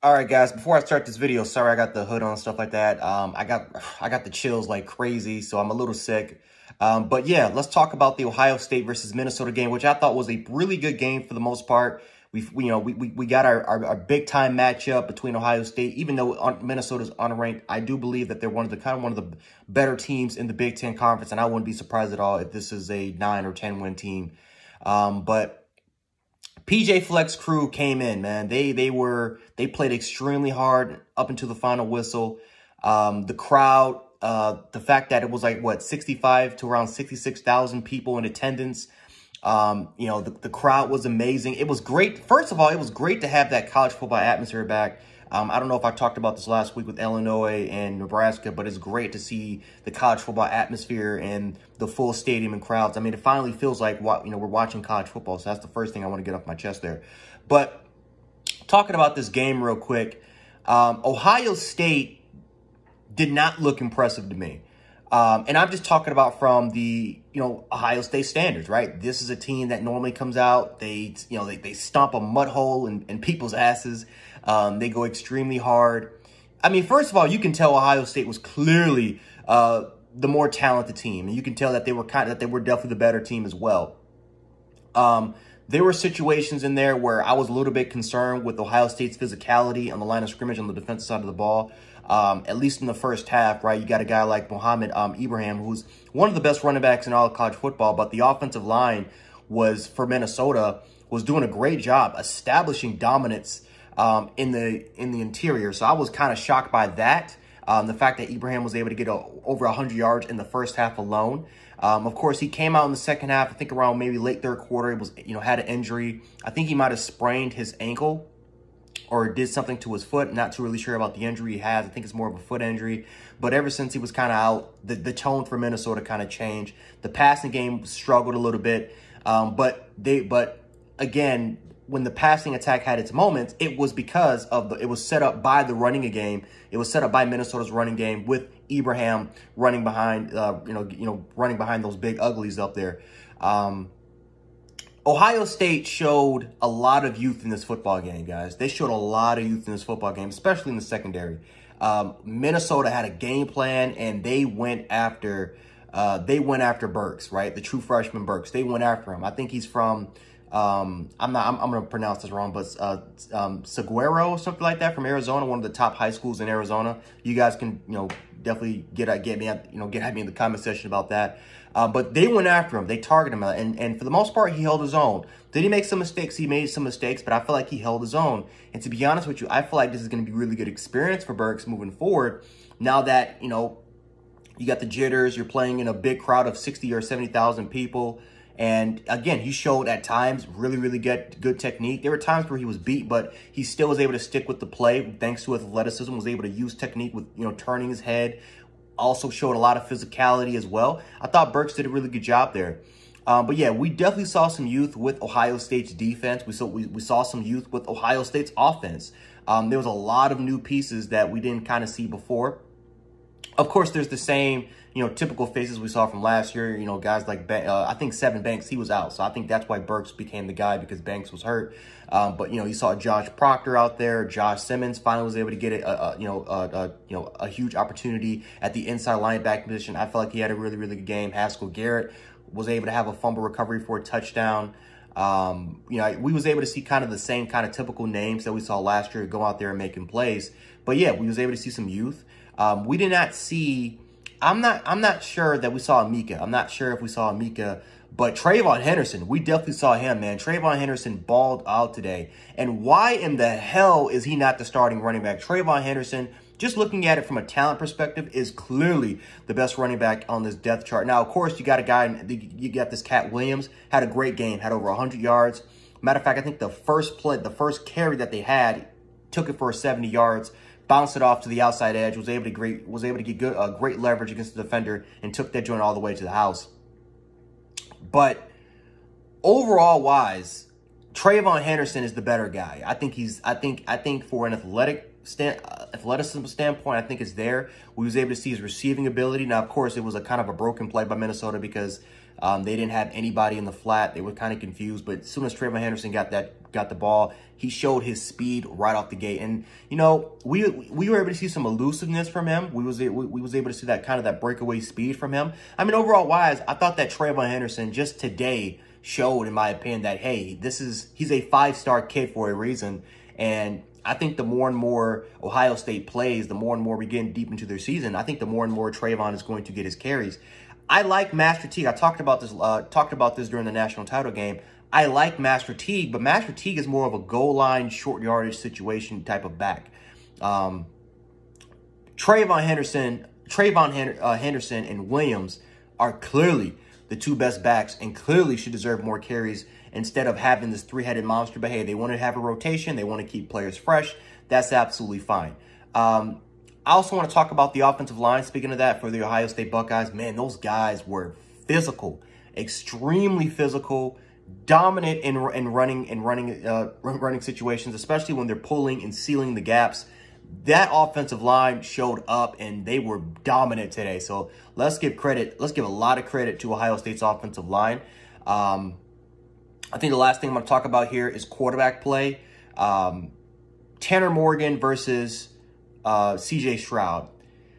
All right, guys, before I start this video, sorry I got the hood on stuff like that. Um, I got I got the chills like crazy, so I'm a little sick. Um, but yeah, let's talk about the Ohio State versus Minnesota game, which I thought was a really good game for the most part. We've, we, you know, we, we, we got our, our, our big-time matchup between Ohio State, even though Minnesota's unranked. I do believe that they're one of the kind of one of the better teams in the Big Ten Conference, and I wouldn't be surprised at all if this is a 9 or 10-win team. Um, but PJ Flex crew came in, man. They they were they played extremely hard up until the final whistle. Um, the crowd, uh, the fact that it was like what 65 to around 66,000 people in attendance. Um, you know, the, the crowd was amazing. It was great. First of all, it was great to have that college football atmosphere back. Um, I don't know if I talked about this last week with Illinois and Nebraska, but it's great to see the college football atmosphere and the full stadium and crowds. I mean, it finally feels like what you know we're watching college football. So that's the first thing I want to get off my chest there. But talking about this game real quick, um, Ohio State did not look impressive to me. Um, and I'm just talking about from the, you know, Ohio State standards, right? This is a team that normally comes out, they, you know, they, they stomp a mud hole in, in people's asses. Um, they go extremely hard. I mean, first of all, you can tell Ohio State was clearly uh, the more talented team, and you can tell that they were kind of, that they were definitely the better team as well. Um, there were situations in there where I was a little bit concerned with Ohio State's physicality on the line of scrimmage on the defensive side of the ball. Um, at least in the first half, right? You got a guy like Muhammad um, Ibrahim, who's one of the best running backs in all of college football, but the offensive line was for Minnesota was doing a great job establishing dominance um, in the in the interior. So I was kind of shocked by that. Um, the fact that Ibrahim was able to get a, over 100 yards in the first half alone. Um, of course, he came out in the second half. I think around maybe late third quarter, it was you know had an injury. I think he might have sprained his ankle or did something to his foot. Not too really sure about the injury he has. I think it's more of a foot injury. But ever since he was kind of out, the, the tone for Minnesota kind of changed. The passing game struggled a little bit, um, but they but again when the passing attack had its moments, it was because of the it was set up by the running game. It was set up by Minnesota's running game with Ibrahim running behind, uh, you know, you know, running behind those big uglies up there. Um, Ohio State showed a lot of youth in this football game, guys. They showed a lot of youth in this football game, especially in the secondary. Um, Minnesota had a game plan, and they went after uh, they went after Burks, right? The true freshman Burks. They went after him. I think he's from um, I'm not. I'm, I'm, gonna pronounce this wrong, but uh, um, Seguero or something like that from Arizona, one of the top high schools in Arizona. You guys can, you know, definitely get at get me you know get at me in the comment section about that. Uh, but they went after him. They targeted him, and and for the most part, he held his own. Did he make some mistakes? He made some mistakes, but I feel like he held his own. And to be honest with you, I feel like this is gonna be really good experience for Burks moving forward. Now that you know, you got the jitters. You're playing in a big crowd of sixty or seventy thousand people. And again, he showed at times really, really good, good technique. There were times where he was beat, but he still was able to stick with the play thanks to athleticism, was able to use technique with, you know, turning his head. Also showed a lot of physicality as well. I thought Burks did a really good job there. Um, but yeah, we definitely saw some youth with Ohio State's defense. We saw, we, we saw some youth with Ohio State's offense. Um, there was a lot of new pieces that we didn't kind of see before. Of course, there's the same you know, typical faces we saw from last year, you know, guys like, ben, uh, I think Seven Banks, he was out. So I think that's why Burks became the guy because Banks was hurt. Um, but, you know, you saw Josh Proctor out there. Josh Simmons finally was able to get, a, a you know, a, a, you know, a huge opportunity at the inside linebacker position. I felt like he had a really, really good game. Haskell Garrett was able to have a fumble recovery for a touchdown. Um, you know, we was able to see kind of the same kind of typical names that we saw last year go out there and making plays. But yeah, we was able to see some youth. Um, we did not see I'm not I'm not sure that we saw Mika. I'm not sure if we saw Mika, but Trayvon Henderson, we definitely saw him, man. Trayvon Henderson balled out today. And why in the hell is he not the starting running back? Trayvon Henderson, just looking at it from a talent perspective, is clearly the best running back on this death chart. Now, of course, you got a guy, you got this Cat Williams, had a great game, had over 100 yards. Matter of fact, I think the first play, the first carry that they had, took it for 70 yards bounced it off to the outside edge, was able to great was able to get good uh, great leverage against the defender, and took that joint all the way to the house. But overall wise, Trayvon Henderson is the better guy. I think he's I think I think for an athletic stand uh, athleticism standpoint, I think it's there. We was able to see his receiving ability. Now, of course, it was a kind of a broken play by Minnesota because um, they didn't have anybody in the flat. They were kind of confused, but as soon as Trayvon Henderson got that got the ball, he showed his speed right off the gate. And you know, we we were able to see some elusiveness from him. We was we, we was able to see that kind of that breakaway speed from him. I mean, overall wise, I thought that Trayvon Henderson just today showed, in my opinion, that hey, this is he's a five star kid for a reason. And I think the more and more Ohio State plays, the more and more we get deep into their season, I think the more and more Trayvon is going to get his carries. I like Master Teague. I talked about this uh, talked about this during the national title game. I like Master Teague, but Master Teague is more of a goal line, short yardage situation type of back. Um, Trayvon Henderson, Trayvon Hen uh, Henderson, and Williams are clearly the two best backs and clearly should deserve more carries instead of having this three-headed monster. But hey, they want to have a rotation. They want to keep players fresh. That's absolutely fine. Um, I also want to talk about the offensive line. Speaking of that, for the Ohio State Buckeyes, man, those guys were physical, extremely physical, dominant in, in running and running uh, running situations, especially when they're pulling and sealing the gaps. That offensive line showed up and they were dominant today. So let's give credit. Let's give a lot of credit to Ohio State's offensive line. Um, I think the last thing I'm going to talk about here is quarterback play. Um, Tanner Morgan versus uh, CJ Shroud.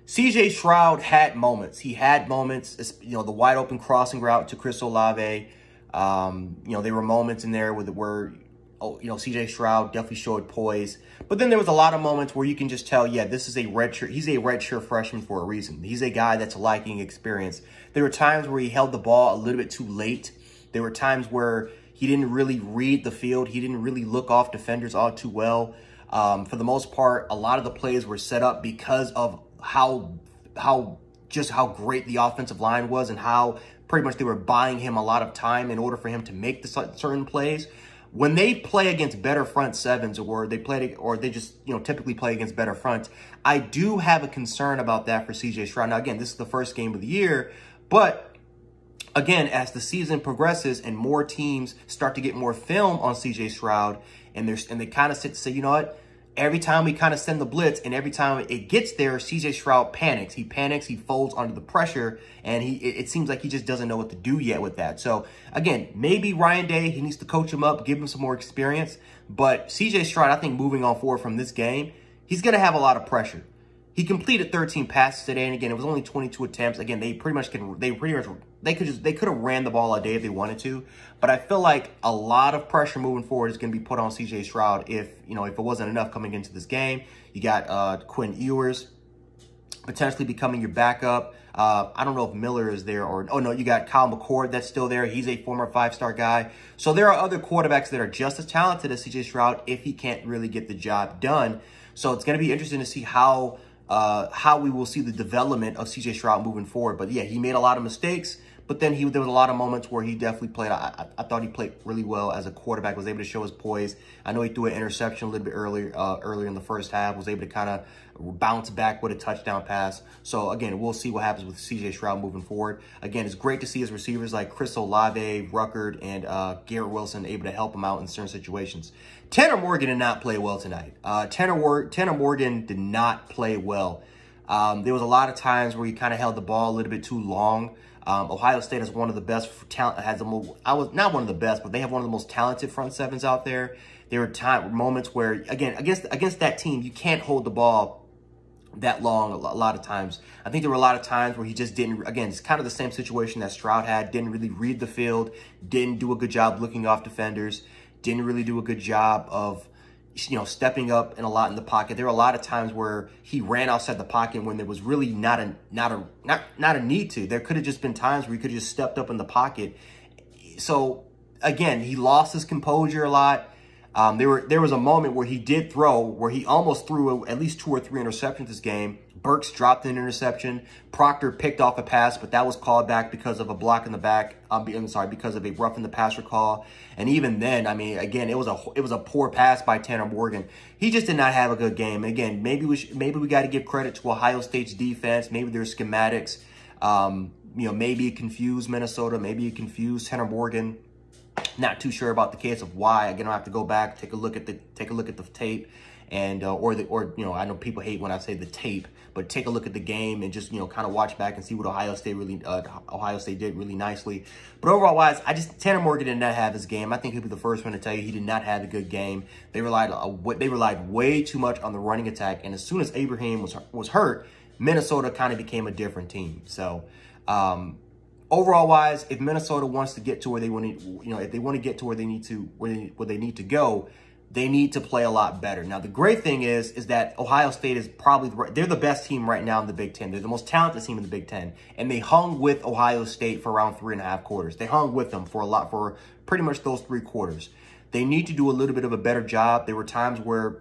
CJ Shroud had moments. He had moments, you know, the wide open crossing route to Chris Olave. Um, you know, there were moments in there where the oh, you know, CJ Shroud definitely showed poise. But then there was a lot of moments where you can just tell, yeah, this is a redshirt. He's a redshirt freshman for a reason. He's a guy that's lacking experience. There were times where he held the ball a little bit too late. There were times where he didn't really read the field. He didn't really look off defenders all too well. Um, for the most part, a lot of the plays were set up because of how how just how great the offensive line was and how pretty much they were buying him a lot of time in order for him to make the certain plays. When they play against better front sevens or they play or they just, you know, typically play against better fronts, I do have a concern about that for CJ Stroud. Now, again, this is the first game of the year, but again, as the season progresses and more teams start to get more film on CJ Stroud, and there's and they kind of sit to say, you know what? Every time we kind of send the blitz and every time it gets there, CJ Stroud panics. He panics, he folds under the pressure, and he it seems like he just doesn't know what to do yet with that. So again, maybe Ryan Day, he needs to coach him up, give him some more experience. But CJ Stroud, I think moving on forward from this game, he's gonna have a lot of pressure. He completed 13 passes today, and again, it was only 22 attempts. Again, they pretty much can they pretty much they could just they could have ran the ball a day if they wanted to, but I feel like a lot of pressure moving forward is going to be put on C.J. Stroud if you know if it wasn't enough coming into this game. You got uh, Quinn Ewers potentially becoming your backup. Uh, I don't know if Miller is there or oh no, you got Kyle McCord that's still there. He's a former five-star guy. So there are other quarterbacks that are just as talented as C.J. Stroud if he can't really get the job done. So it's going to be interesting to see how. Uh, how we will see the development of CJ Stroud moving forward. But yeah, he made a lot of mistakes. But then he there was a lot of moments where he definitely played. I, I, thought he played really well as a quarterback. Was able to show his poise. I know he threw an interception a little bit earlier uh, earlier in the first half. Was able to kind of bounce back with a touchdown pass. So again, we'll see what happens with C.J. Stroud moving forward. Again, it's great to see his receivers like Chris Olave, Ruckert, and uh, Garrett Wilson able to help him out in certain situations. Tanner Morgan did not play well tonight. Uh, Tanner, Tanner Morgan did not play well. Um, there was a lot of times where he kind of held the ball a little bit too long. Um, Ohio State is one of the best talent. Has the most, I was not one of the best, but they have one of the most talented front sevens out there. There were time moments where again against against that team you can't hold the ball that long a lot of times. I think there were a lot of times where he just didn't, again, it's kind of the same situation that Stroud had, didn't really read the field, didn't do a good job looking off defenders, didn't really do a good job of you know, stepping up and a lot in the pocket. There were a lot of times where he ran outside the pocket when there was really not a not a not not a need to. There could have just been times where he could have just stepped up in the pocket. So again, he lost his composure a lot. Um, there were there was a moment where he did throw where he almost threw at least two or three interceptions this game. Burks dropped an interception. Proctor picked off a pass, but that was called back because of a block in the back. I'm, sorry, because of a rough in the passer call. And even then, I mean, again, it was a it was a poor pass by Tanner Morgan. He just did not have a good game. And again, maybe we should, maybe we got to give credit to Ohio State's defense. Maybe their schematics. Um, you know, maybe it confused Minnesota. Maybe it confused Tanner Morgan. Not too sure about the case of why. Again, i have to go back, take a look at the take a look at the tape and uh, or the or you know I know people hate when I say the tape, but take a look at the game and just, you know, kind of watch back and see what Ohio State really, uh, Ohio State did really nicely. But overall wise, I just, Tanner Morgan did not have his game. I think he'll be the first one to tell you he did not have a good game. They relied, uh, they relied way too much on the running attack. And as soon as Abraham was, was hurt, Minnesota kind of became a different team. So, um, overall wise, if Minnesota wants to get to where they want to, you know, if they want to get to where they need to, where they, where they need to go, they need to play a lot better. Now, the great thing is, is that Ohio State is probably, the, they're the best team right now in the Big Ten. They're the most talented team in the Big Ten. And they hung with Ohio State for around three and a half quarters. They hung with them for a lot, for pretty much those three quarters. They need to do a little bit of a better job. There were times where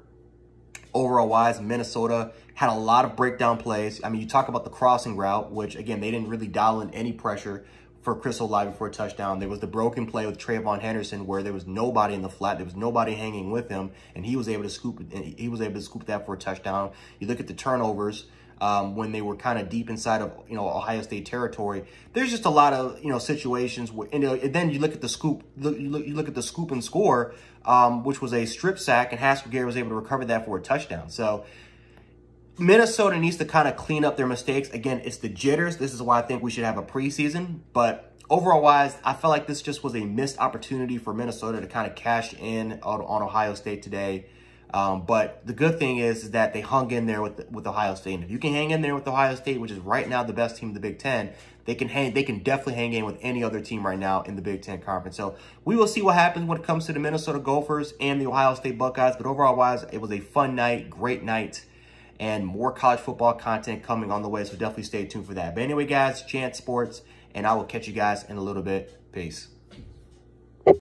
overall wise, Minnesota had a lot of breakdown plays. I mean, you talk about the crossing route, which again, they didn't really dial in any pressure for Chris Olave for a touchdown. There was the broken play with Trayvon Henderson where there was nobody in the flat. There was nobody hanging with him, and he was able to scoop. He was able to scoop that for a touchdown. You look at the turnovers um, when they were kind of deep inside of you know Ohio State territory. There's just a lot of you know situations where and, uh, and then you look at the scoop. you, look, you look at the scoop and score, um, which was a strip sack, and Haskell Gary was able to recover that for a touchdown. So Minnesota needs to kind of clean up their mistakes. Again, it's the jitters. This is why I think we should have a preseason. But overall wise, I felt like this just was a missed opportunity for Minnesota to kind of cash in on, on Ohio State today. Um, but the good thing is, is that they hung in there with with Ohio State. And if you can hang in there with Ohio State, which is right now the best team in the Big Ten, they can hang. They can definitely hang in with any other team right now in the Big Ten conference. So we will see what happens when it comes to the Minnesota Gophers and the Ohio State Buckeyes. But overall, wise, it was a fun night, great night and more college football content coming on the way. So definitely stay tuned for that. But anyway, guys, Chance Sports, and I will catch you guys in a little bit. Peace.